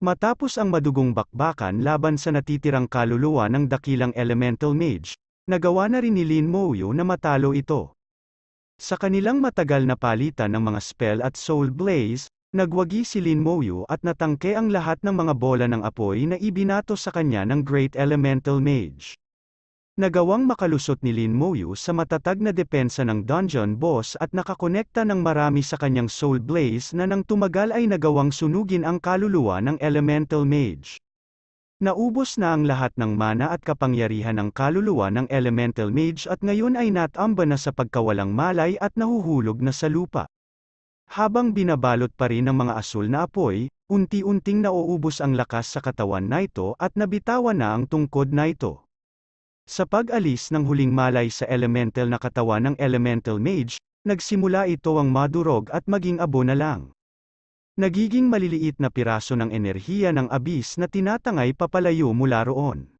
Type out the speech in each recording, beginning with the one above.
Matapos ang madugong bakbakan laban sa natitirang kaluluwa ng dakilang elemental mage, nagawa na rin ni Lin Moyo na matalo ito. Sa kanilang matagal na palitan ng mga spell at soul blaze, nagwagi si Lin Moyo at natangke ang lahat ng mga bola ng apoy na ibinato sa kanya ng Great Elemental Mage. Nagawang makalusot ni Lin Moyu sa matatag na depensa ng dungeon boss at nakakonekta ng marami sa kanyang soul blaze na nang tumagal ay nagawang sunugin ang kaluluwa ng elemental mage. Naubos na ang lahat ng mana at kapangyarihan ng kaluluwa ng elemental mage at ngayon ay natamba na sa pagkawalang malay at nahuhulog na sa lupa. Habang binabalot pa rin ng mga asul na apoy, unti-unting nauubos ang lakas sa katawan na ito at nabitawan na ang tungkod na ito. Sa pag-alis ng huling malay sa elemental na katawan ng elemental mage, nagsimula ito ang madurog at maging abo na lang. Nagiging maliliit na piraso ng enerhiya ng abis na tinatangay papalayo mula roon.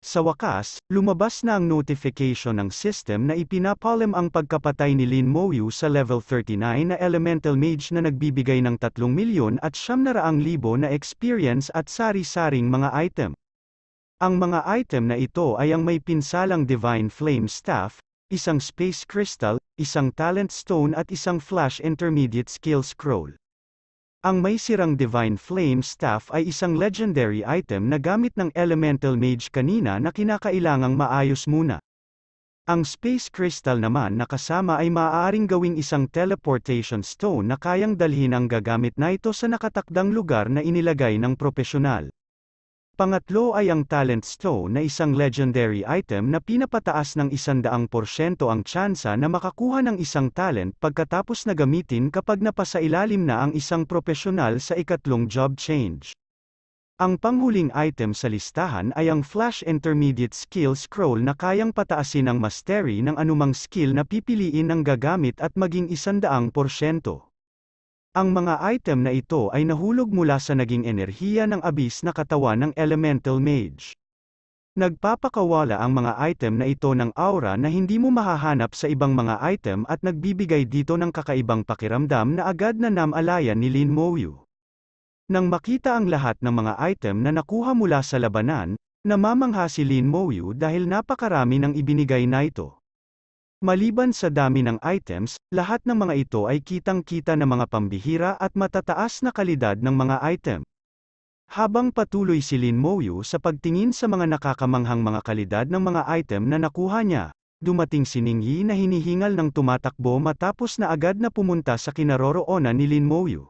Sa wakas, lumabas na ang notification ng system na ipinapalem ang pagkapatay ni Lin Moyu sa level 39 na elemental mage na nagbibigay ng 3 milyon at 700,000 na experience at sari-saring mga item. Ang mga item na ito ay ang may pinsalang Divine Flame Staff, isang Space Crystal, isang Talent Stone at isang Flash Intermediate Skill Scroll. Ang may sirang Divine Flame Staff ay isang legendary item na gamit ng Elemental Mage kanina na kinakailangang maayos muna. Ang Space Crystal naman na kasama ay maaaring gawing isang teleportation stone na kayang dalhin ang gagamit na ito sa nakatakdang lugar na inilagay ng propesyonal. Pangatlo ay ang Talent Stone na isang legendary item na pinapataas ng 100% ang tsansa na makakuha ng isang talent pagkatapos na gamitin kapag napasailalim na ang isang profesional sa ikatlong job change. Ang panghuling item sa listahan ay ang Flash Intermediate Skill Scroll na kayang pataasin ang mastery ng anumang skill na pipiliin ng gagamit at maging 100%. Ang mga item na ito ay nahulog mula sa naging enerhiya ng abis na katawan ng elemental mage. Nagpapakawala ang mga item na ito ng aura na hindi mo mahahanap sa ibang mga item at nagbibigay dito ng kakaibang pakiramdam na agad na namalayan ni Lin Moyu. Nang makita ang lahat ng mga item na nakuha mula sa labanan, namamangha si Lin Moyu dahil napakarami ng ibinigay na ito. Maliban sa dami ng items, lahat ng mga ito ay kitang-kita na mga pambihira at matataas na kalidad ng mga item. Habang patuloy si Lin Moyu sa pagtingin sa mga nakakamanghang mga kalidad ng mga item na nakuha niya, dumating si Ning Yi na hinihingal ng tumatakbo matapos na agad na pumunta sa kinaroroonan ni Lin Moyu.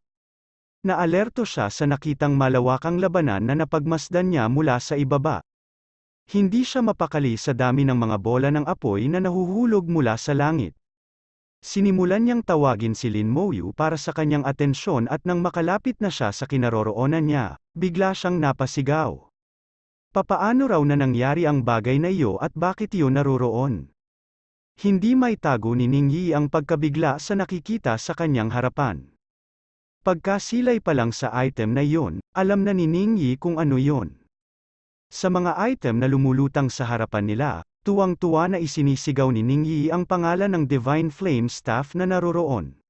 Naalerto siya sa nakitang malawakang labanan na napagmasdan niya mula sa ibaba. Hindi siya mapakali sa dami ng mga bola ng apoy na nahuhulog mula sa langit. Sinimulan niyang tawagin si Lin Moyu para sa kanyang atensyon at nang makalapit na siya sa kinaroroonan niya, bigla siyang napasigaw. Papaano raw na nangyari ang bagay na iyo at bakit iyo naroroon? Hindi may tago ni Ningyi ang pagkabigla sa nakikita sa kanyang harapan. Pagkasilay pa lang sa item na iyon, alam na ni Ningyi kung ano yon. Sa mga item na lumulutang sa harapan nila, tuwang-tuwa na isinisigaw ni Ningyi ang pangalan ng Divine Flame staff na naroroon.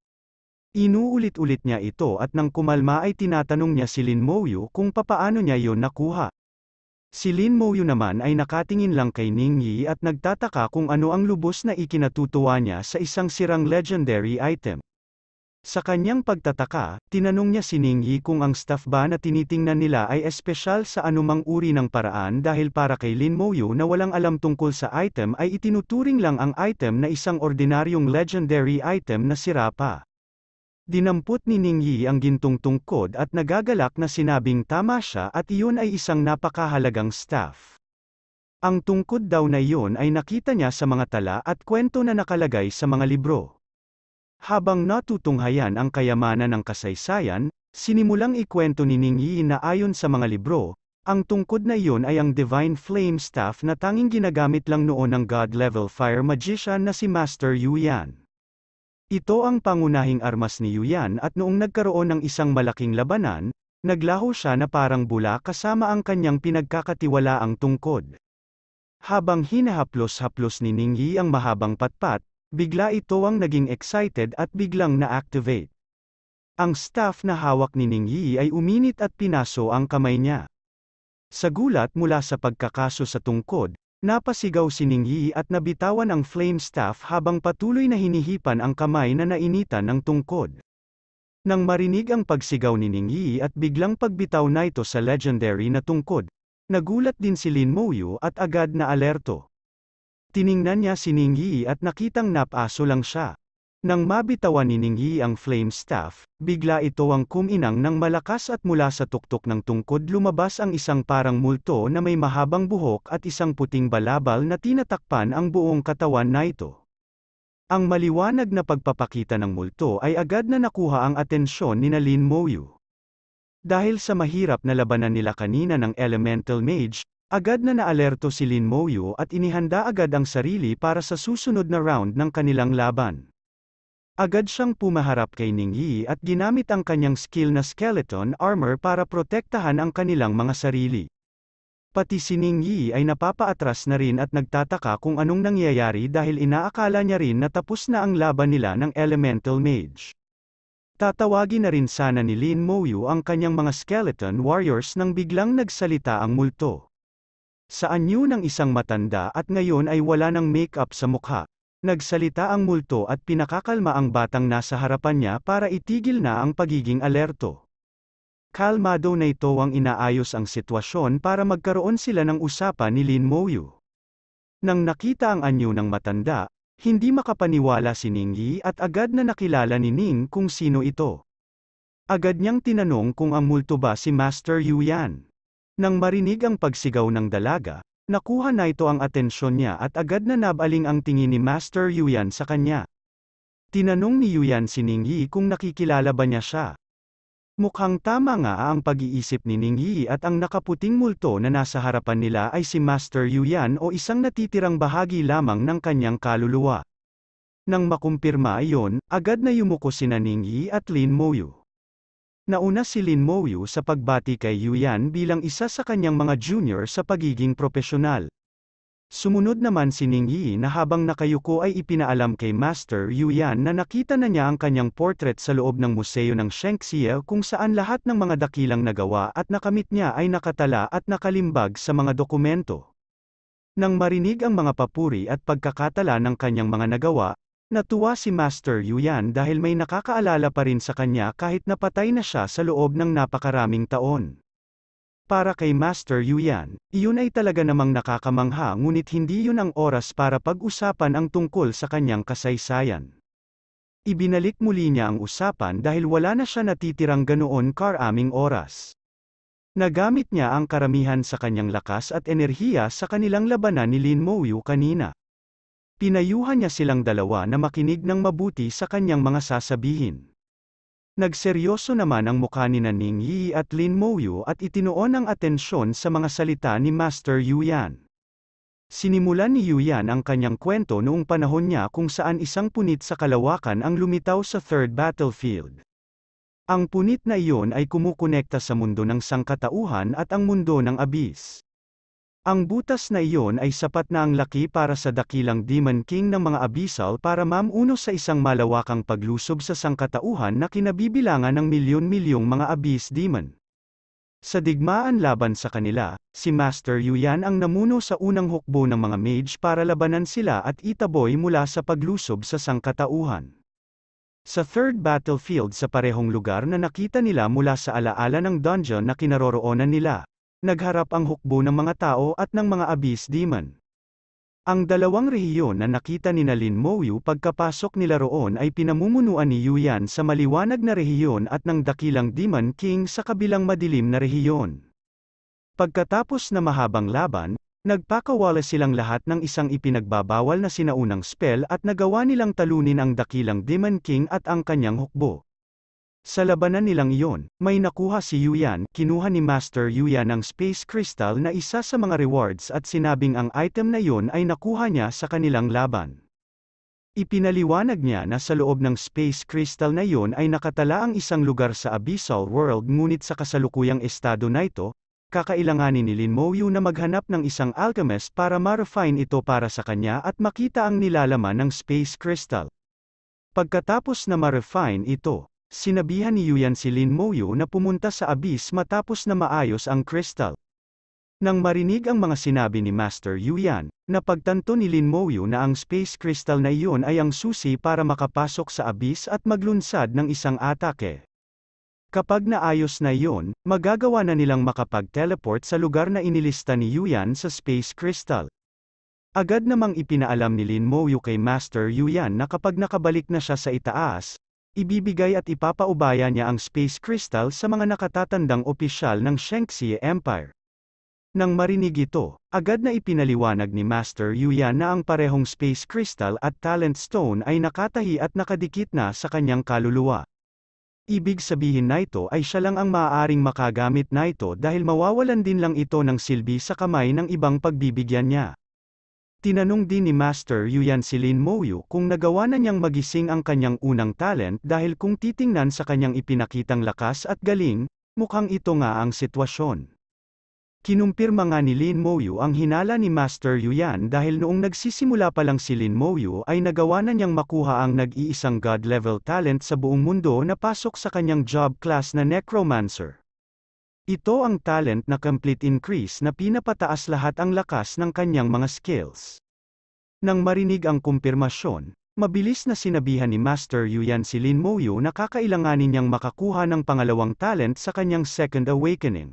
Inuulit-ulit niya ito at nang kumalma ay tinatanong niya si Lin Mouyu kung papaano niya yon nakuha. Si Lin Mouyu naman ay nakatingin lang kay Ningyi at nagtataka kung ano ang lubos na ikinatutuwa niya sa isang sirang legendary item. Sa kanyang pagtataka, tinanong niya si Ningyi kung ang staff ba na tinitingnan nila ay espesyal sa anumang uri ng paraan dahil para kay Lin Moyu na walang alam tungkol sa item ay itinuturing lang ang item na isang ordinaryong legendary item na sira pa. Dinampot ni Ningyi ang gintong tungkod at nagagalak na sinabing tama siya at iyon ay isang napakahalagang staff. Ang tungkod daw na iyon ay nakita niya sa mga tala at kwento na nakalagay sa mga libro. Habang natutunghayan ang kayamanan ng kasaysayan, sinimulang ikwento ni Ning Yi na ayon sa mga libro, ang tungkod na iyon ay ang Divine Flame Staff na tanging ginagamit lang noon ng God-level fire magician na si Master Yuyan. Ito ang pangunahing armas ni Yuyan at noong nagkaroon ng isang malaking labanan, naglaho siya na parang bula kasama ang kanyang pinagkakatiwalaang tungkod. Habang hinahaplos-haplos ni Ning Yi ang mahabang patpat, Bigla ito ang naging excited at biglang na-activate. Ang staff na hawak ni Ning Yi ay uminit at pinaso ang kamay niya. Sa gulat mula sa pagkakaso sa tungkod, napasigaw si Ning Yi at nabitawan ang flame staff habang patuloy na hinihipan ang kamay na nainitan ng tungkod. Nang marinig ang pagsigaw ni Ning Yi at biglang pagbitaw na ito sa legendary na tungkod, nagulat din si Lin Mouyu at agad na alerto. Tiningnan niya si Ningyi at nakitang napaso lang siya. Nang mabitawan ni Ningyi ang flame staff, bigla ito ang kuminang ng malakas at mula sa tuktok ng tungkod lumabas ang isang parang multo na may mahabang buhok at isang puting balabal na tinatakpan ang buong katawan na ito. Ang maliwanag na pagpapakita ng multo ay agad na nakuha ang atensyon ni Nalin Moyu. Dahil sa mahirap na labanan nila kanina ng Elemental Mage, Agad na naalerto si Lin Moyo at inihanda agad ang sarili para sa susunod na round ng kanilang laban. Agad siyang pumaharap kay Ning Yi at ginamit ang kanyang skill na skeleton armor para protektahan ang kanilang mga sarili. Pati si Ning Yi ay napapaatras na rin at nagtataka kung anong nangyayari dahil inaakala niya rin na tapos na ang laban nila ng Elemental Mage. Tatawagin na rin sana ni Lin Moyu ang kanyang mga skeleton warriors nang biglang nagsalita ang multo sa anyo ng isang matanda at ngayon ay wala ng make-up sa mukha. Nagsalita ang multo at pinakakalma ang batang nasa harapan niya para itigil na ang pagiging alerto. Kalmado na ito ang inaayos ang sitwasyon para magkaroon sila ng usapan ni Lin Moyu. Nang nakita ang anyo ng matanda, hindi makapaniwala si Ning Yi at agad na nakilala ni Ning kung sino ito. Agad niyang tinanong kung ang multo ba si Master Yu Yan. Nang marinig ang pagsigaw ng dalaga, nakuha na ito ang atensyon niya at agad na nabaling ang tingin ni Master Yuyan sa kanya. Tinanong ni Yuyan si Ningyi kung nakikilala ba niya siya. Mukhang tama nga ang pag-iisip ni Ningyi at ang nakaputing multo na nasa harapan nila ay si Master Yuyan o isang natitirang bahagi lamang ng kanyang kaluluwa. Nang makumpirma iyon, agad na yumuko si Ningyi at Lin Moyu. Nauna si Lin Moyu sa pagbati kay Yuyan bilang isa sa kanyang mga junior sa pagiging propesyonal. Sumunod naman si Ning Yi na habang nakayuko ay ipinaalam kay Master Yuyan na nakita na niya ang kanyang portrait sa loob ng museo ng Shengxia kung saan lahat ng mga dakilang nagawa at nakamit niya ay nakatala at nakalimbag sa mga dokumento. Nang marinig ang mga papuri at pagkakatala ng kanyang mga nagawa, Natuwa si Master Yuyan dahil may nakakaalala pa rin sa kanya kahit napatay na siya sa loob ng napakaraming taon. Para kay Master Yuyan, iyon ay talaga namang nakakamangha ngunit hindi yun ang oras para pag-usapan ang tungkol sa kanyang kasaysayan. Ibinalik muli niya ang usapan dahil wala na siya natitirang ganoon karaming oras. Nagamit niya ang karamihan sa kanyang lakas at enerhiya sa kanilang labanan ni Lin Mouyu kanina. Pinayuhan niya silang dalawa na makinig ng mabuti sa kanyang mga sasabihin. Nagseryoso naman ang mukha ni Naning Yi at Lin Mouyu at itinoon ang atensyon sa mga salita ni Master Yuyan. Sinimulan ni Yuyan ang kanyang kwento noong panahon niya kung saan isang punit sa kalawakan ang lumitaw sa Third Battlefield. Ang punit na iyon ay kumukonekta sa mundo ng sangkatauhan at ang mundo ng abis. Ang butas na iyon ay sapat na ang laki para sa dakilang Demon King ng mga Abyssal para mamuno sa isang malawakang paglusob sa sangkatauhan na kinabibilangan ng milyon-milyong mga abyss demon. Sa digmaan laban sa kanila, si Master Yuyan ang namuno sa unang hukbo ng mga mage para labanan sila at itaboy mula sa paglusob sa sangkatauhan. Sa third battlefield sa parehong lugar na nakita nila mula sa alaala ng dungeon na kinaroroonan nila, nagharap ang hukbo ng mga tao at ng mga abyss demon. Ang dalawang rehiyon na nakita ni Nalin Moyu pagkapasok nila roon ay pinamumunuan ni Yuyan sa maliwanag na rehiyon at ng dakilang Demon King sa kabilang madilim na rehiyon. Pagkatapos na mahabang laban, nagpakawala silang lahat ng isang ipinagbabawal na sinaunang spell at nagawa nilang talunin ang dakilang Demon King at ang kanyang hukbo. Sa labanan nilang iyon, may nakuha si Yuyan, kinuha ni Master Yuyan ang Space Crystal na isa sa mga rewards at sinabing ang item na iyon ay nakuha niya sa kanilang laban. Ipinaliwanag niya na sa loob ng Space Crystal na iyon ay nakatala ang isang lugar sa Abyssal World ngunit sa kasalukuyang estado na ito, kakailanganin ni Lin Mouyu na maghanap ng isang alchemist para ma-refine ito para sa kanya at makita ang nilalaman ng Space Crystal. Pagkatapos na ma-refine ito, Sinabihan ni Yuyan si Lin Moyu na pumunta sa abis matapos na maayos ang crystal. Nang marinig ang mga sinabi ni Master Yuyan, napagtanto ni Lin Moyu na ang space crystal na iyon ay ang susi para makapasok sa abis at maglunsad ng isang atake. Kapag naayos na iyon, magagawa na nilang makapag-teleport sa lugar na inilista ni Yuyan sa Space Crystal. Agad namang ipinaalam ni Lin Moyu kay Master Yuyan na kapag nakabalik na siya sa itaas, Ibibigay at ipapaubaya niya ang space crystal sa mga nakatatandang opisyal ng Shengxie Empire. Nang marinig ito, agad na ipinaliwanag ni Master Yuya na ang parehong space crystal at talent stone ay nakatahi at nakadikit na sa kanyang kaluluwa. Ibig sabihin na ito ay siya lang ang maaaring makagamit na ito dahil mawawalan din lang ito ng silbi sa kamay ng ibang pagbibigyan niya. Tinanong din ni Master Yuyan si Lin Moyu kung nagawa na niyang magising ang kanyang unang talent dahil kung titingnan sa kanyang ipinakitang lakas at galing, mukhang ito nga ang sitwasyon. Kinumpirma nga ni Lin Moyu ang hinala ni Master Yuyan dahil noong nagsisimula pa lang si Lin Moyu ay nagawa na niyang makuha ang nag-iisang god-level talent sa buong mundo na pasok sa kanyang job class na necromancer. Ito ang talent na complete increase na pinapataas lahat ang lakas ng kanyang mga skills. Nang marinig ang kumpirmasyon, mabilis na sinabihan ni Master Yuyan si Lin Moyu na kakailanganin niyang makakuha ng pangalawang talent sa kanyang Second Awakening.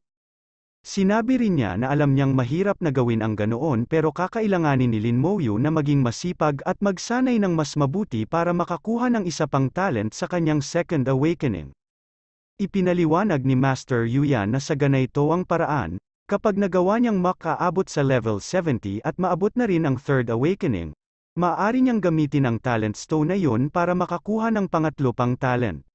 Sinabi rin niya na alam niyang mahirap na gawin ang ganoon pero kakailanganin ni Lin Moyu na maging masipag at magsanay ng mas mabuti para makakuha ng isa pang talent sa kanyang Second Awakening. Ipinaliwanag ni Master Yuyan na sa ganito ang paraan, kapag nagawa niyang makaabot sa level 70 at maabot na rin ang Third Awakening, maaari niyang gamitin ang talent stone na yun para makakuha ng pangatlo pang talent.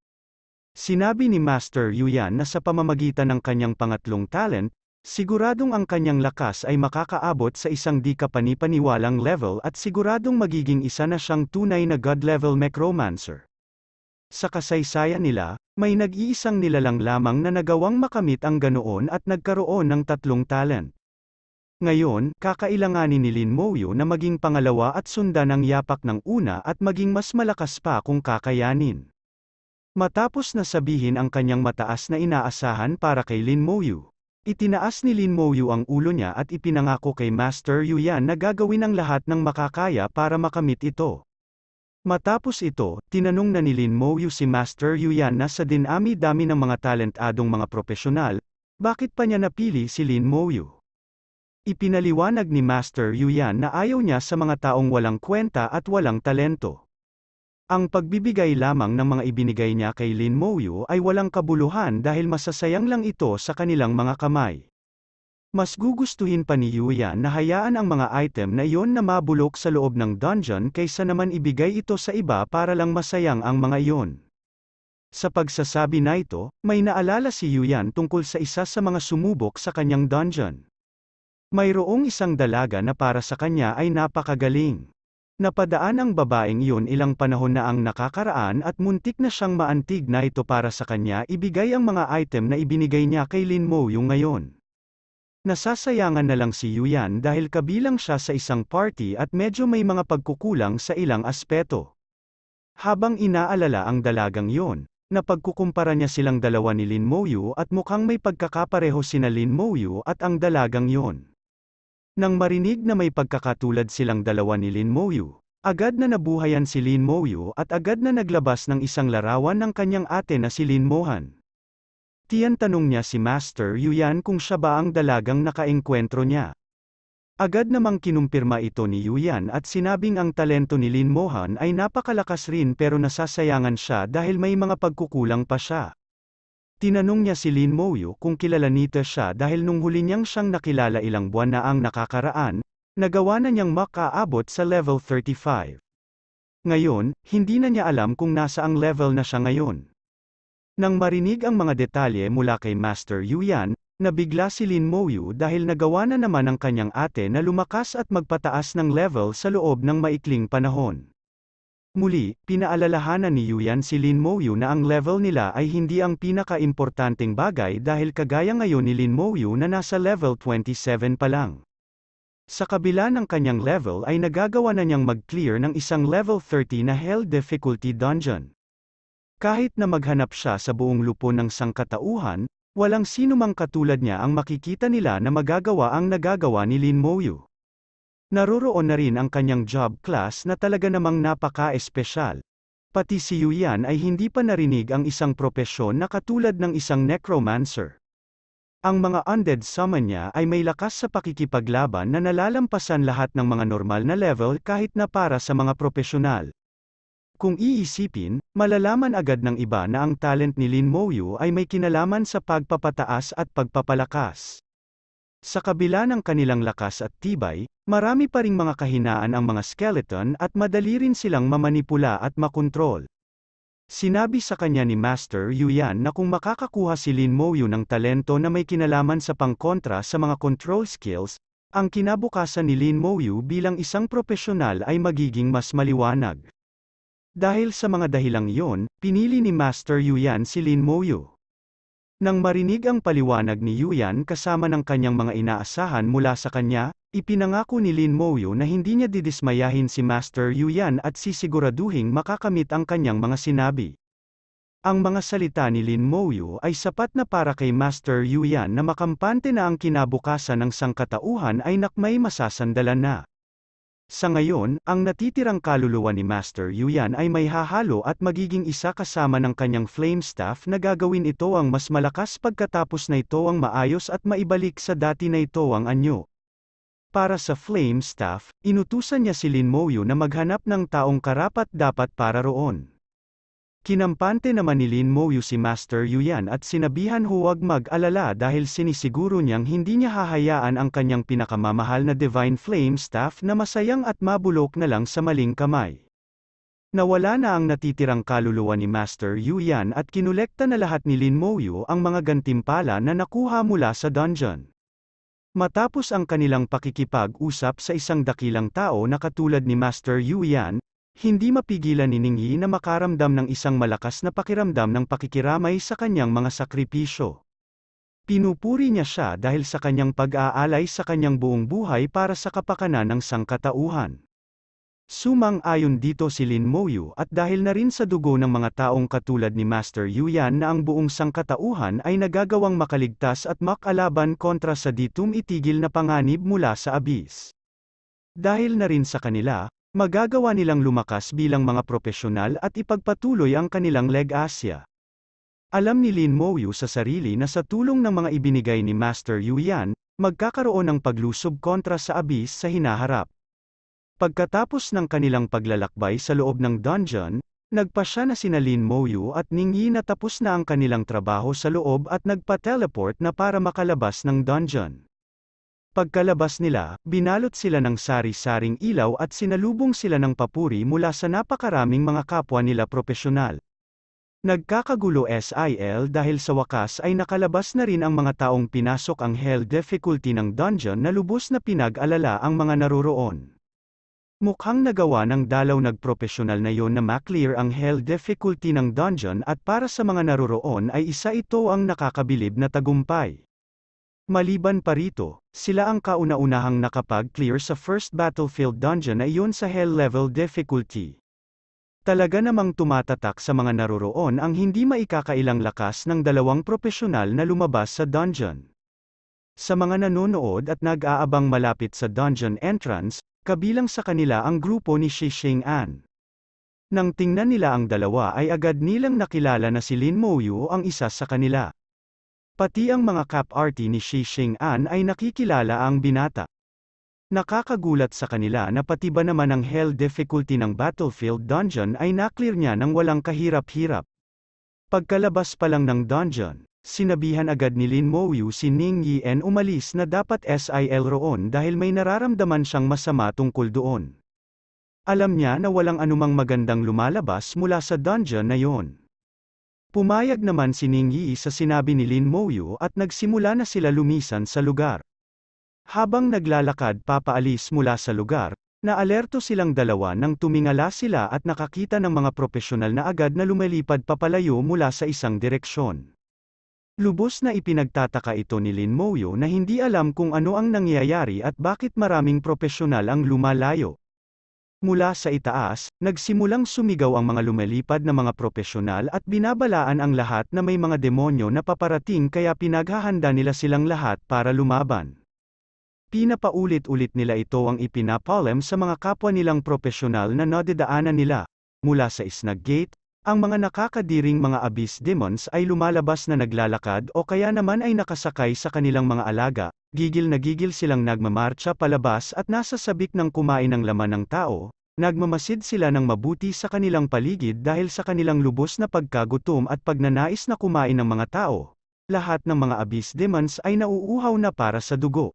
Sinabi ni Master Yuyan na sa pamamagitan ng kanyang pangatlong talent, siguradong ang kanyang lakas ay makakaabot sa isang di kapanipaniwalang level at siguradong magiging isa na siyang tunay na god-level necromancer. Sa kasaysayan nila, may nag-iisang nilalang lamang na nagawang makamit ang ganoon at nagkaroon ng tatlong talent. Ngayon, kakailanganin ni Lin Moyo na maging pangalawa at sundan ang yapak ng una at maging mas malakas pa kung kakayanin. Matapos na sabihin ang kanyang mataas na inaasahan para kay Lin Moyu, itinaas ni Lin Moyu ang ulo niya at ipinangako kay Master Yuyan na gagawin ang lahat ng makakaya para makamit ito. Matapos ito, tinanong na ni Lin Mo Yu si Master Yu Yan na sa dinami-dami ng mga talentadong mga profesional, bakit pa niya napili si Lin Mo Yu? Ipinaliwanag ni Master Yu Yan na ayaw niya sa mga taong walang kwenta at walang talento. Ang pagbibigay lamang ng mga ibinigay niya kay Lin Mo Yu ay walang kabuluhan dahil masasayang lang ito sa kanilang mga kamay. Mas gugustuhin pa ni Yuya na hayaan ang mga item na iyon na mabulok sa loob ng dungeon kaysa naman ibigay ito sa iba para lang masayang ang mga iyon. Sa pagsasabi na ito, may naalala si Yuyan tungkol sa isa sa mga sumubok sa kanyang dungeon. Mayroong isang dalaga na para sa kanya ay napakagaling. Napadaan ang babaeng iyon ilang panahon na ang nakakaraan at muntik na siyang maantig na ito para sa kanya ibigay ang mga item na ibinigay niya kay Lin Mo yung ngayon. Nasasayangan na lang si Yuyan dahil kabilang siya sa isang party at medyo may mga pagkukulang sa ilang aspeto. Habang inaalala ang dalagang yon, napagkukumpara niya silang dalawa ni Lin Moyu at mukhang may pagkakapareho sina Lin Moyu at ang dalagang yon. Nang marinig na may pagkakatulad silang dalawa ni Lin Moyu, agad na nabuhayan si Lin Moyu at agad na naglabas ng isang larawan ng kanyang ate na si Lin Mohan. Titiyan tanong niya si Master Yuyan kung siya ba ang dalagang nakaengkwentro niya. Agad namang kinumpirma ito ni Yuyan at sinabing ang talento ni Lin Mohan ay napakalakas rin pero nasasayangan siya dahil may mga pagkukulang pa siya. Tinanong niya si Lin Moyu kung kilala nito siya dahil nung huli niyang siyang nakilala ilang buwan na ang nakakaraan, nagawa na niyang makaabot sa level 35. Ngayon, hindi na niya alam kung nasa ang level na siya ngayon. Nang marinig ang mga detalye mula kay Master Yuyan, nabigla si Lin Moyu dahil nagawa na naman ang kanyang ate na lumakas at magpataas ng level sa loob ng maikling panahon. Muli, pinaalalahanan ni Yuyan si Lin Moyu na ang level nila ay hindi ang pinaka-importanting bagay dahil kagaya ngayon ni Lin Moyu na nasa level 27 pa lang. Sa kabila ng kanyang level ay nagagawa na niyang mag-clear ng isang level 30 na Hell Difficulty Dungeon. Kahit na maghanap siya sa buong lupo ng sangkatauhan, walang sinumang katulad niya ang makikita nila na magagawa ang nagagawa ni Lin Moyu. Naroroon na rin ang kanyang job class na talaga namang napaka-espesyal. Pati si Yuyan ay hindi pa narinig ang isang propesyon na katulad ng isang necromancer. Ang mga undead summon niya ay may lakas sa pakikipaglaban na nalalampasan lahat ng mga normal na level kahit na para sa mga propesyonal. Kung iisipin, malalaman agad ng iba na ang talent ni Lin Moyu ay may kinalaman sa pagpapataas at pagpapalakas. Sa kabila ng kanilang lakas at tibay, marami pa ring mga kahinaan ang mga skeleton at madali rin silang mamanipula at makontrol. Sinabi sa kanya ni Master Yuyan na kung makakakuha si Lin Moyu ng talento na may kinalaman sa pangkontra sa mga control skills, ang kinabukasan ni Lin Moyu bilang isang propesyonal ay magiging mas maliwanag. Dahil sa mga dahilang yon, pinili ni Master Yuyan si Lin Moyu. Nang marinig ang paliwanag ni Yuyan kasama ng kanyang mga inaasahan mula sa kanya, ipinangako ni Lin Moyu na hindi niya didismayahin si Master Yuyan at sisiguraduhing makakamit ang kanyang mga sinabi. Ang mga salita ni Lin Moyu ay sapat na para kay Master Yuyan na makampante na ang kinabukasan ng sangkatauhan ay nakmay masasandalan na. Sa ngayon, ang natitirang kaluluwa ni Master Yuyan ay may hahalo at magiging isa kasama ng kanyang flame staff na gagawin ito ang mas malakas pagkatapos na ito ang maayos at maibalik sa dati na ito ang anyo. Para sa flame staff, inutusan niya si Lin Moyu na maghanap ng taong karapat dapat para roon. Kinampante naman ni Lin Mo si Master Yuyan at sinabihan huwag mag-alala dahil sinisiguro niyang hindi niya hahayaan ang kanyang pinakamamahal na Divine Flame Staff na masayang at mabulok na lang sa maling kamay. Nawala na ang natitirang kaluluwa ni Master Yuyan at kinulekta na lahat ni Lin Mo ang mga gantimpala na nakuha mula sa dungeon. Matapos ang kanilang pakikipag-usap sa isang dakilang tao na katulad ni Master Yuyan, hindi mapigilan ni Ningyi na makaramdam ng isang malakas na pakiramdam ng pakikiramay sa kanyang mga sakripisyo. Pinupuri niya siya dahil sa kanyang pag-aalay sa kanyang buong buhay para sa kapakanan ng sangkatauhan. Sumang-ayon dito si Lin Moyu at dahil na rin sa dugo ng mga taong katulad ni Master Yuyan na ang buong sangkatauhan ay nagagawang makaligtas at makalaban kontra sa ditum itigil na panganib mula sa abis. Dahil na rin sa kanila, Magagawa nilang lumakas bilang mga propesyonal at ipagpatuloy ang kanilang leg Asia. Alam ni Lin Moyu sa sarili na sa tulong ng mga ibinigay ni Master Yuyan, magkakaroon ng paglusob kontra sa abis sa hinaharap. Pagkatapos ng kanilang paglalakbay sa loob ng dungeon, Nagpa siya na sina Lin Moyu at Ning Yi na tapos na ang kanilang trabaho sa loob at nagpa-teleport na para makalabas ng dungeon. Pagkalabas nila, binalot sila ng sari-saring ilaw at sinalubong sila ng papuri mula sa napakaraming mga kapwa nila profesional. Nagkakagulo SIL dahil sa wakas ay nakalabas na rin ang mga taong pinasok ang hell difficulty ng dungeon na lubos na pinag-alala ang mga naroroon. Mukhang nagawa ng dalaw nagprofesional na yon na maklear ang hell difficulty ng dungeon at para sa mga naroroon ay isa ito ang nakakabilib na tagumpay. Maliban pa rito, sila ang kauna-unahang nakapag-clear sa first battlefield dungeon na yun sa hell level difficulty. Talaga namang tumatatak sa mga naroroon ang hindi maikakailang lakas ng dalawang profesional na lumabas sa dungeon. Sa mga nanonood at nag-aabang malapit sa dungeon entrance, kabilang sa kanila ang grupo ni Shi Xing An. Nang tingnan nila ang dalawa ay agad nilang nakilala na si Lin Mouyu ang isa sa kanila. Pati ang mga cap ni Xi An ay nakikilala ang binata. Nakakagulat sa kanila na pati ba naman ang hell difficulty ng Battlefield Dungeon ay naklear niya ng walang kahirap-hirap. Pagkalabas pa lang ng dungeon, sinabihan agad ni Lin Mouyu si Ning Yian umalis na dapat SIL roon dahil may nararamdaman siyang masama tungkol doon. Alam niya na walang anumang magandang lumalabas mula sa dungeon na yon. Pumayag naman si Ning Yi sa sinabi ni Lin Moyu at nagsimula na sila lumisan sa lugar. Habang naglalakad papaalis mula sa lugar, naalerto silang dalawa nang tumingala sila at nakakita ng mga propesyonal na agad na lumalipad papalayo mula sa isang direksyon. Lubos na ipinagtataka ito ni Lin Moyo na hindi alam kung ano ang nangyayari at bakit maraming propesyonal ang lumalayo. Mula sa itaas, nagsimulang sumigaw ang mga lumalipad na mga propesyonal at binabalaan ang lahat na may mga demonyo na paparating kaya pinaghahanda nila silang lahat para lumaban. Pinapaulit-ulit nila ito ang ipinapalem sa mga kapwa nilang propesyonal na nadidaanan nila, mula sa Isnag Gate, ang mga nakakadiring mga abyss demons ay lumalabas na naglalakad o kaya naman ay nakasakay sa kanilang mga alaga, gigil na gigil silang nagmamarcha palabas at nasa sabik ng kumain ng laman ng tao, nagmamasid sila ng mabuti sa kanilang paligid dahil sa kanilang lubos na pagkagutom at pagnanais na kumain ng mga tao. Lahat ng mga abyss demons ay nauuhaw na para sa dugo.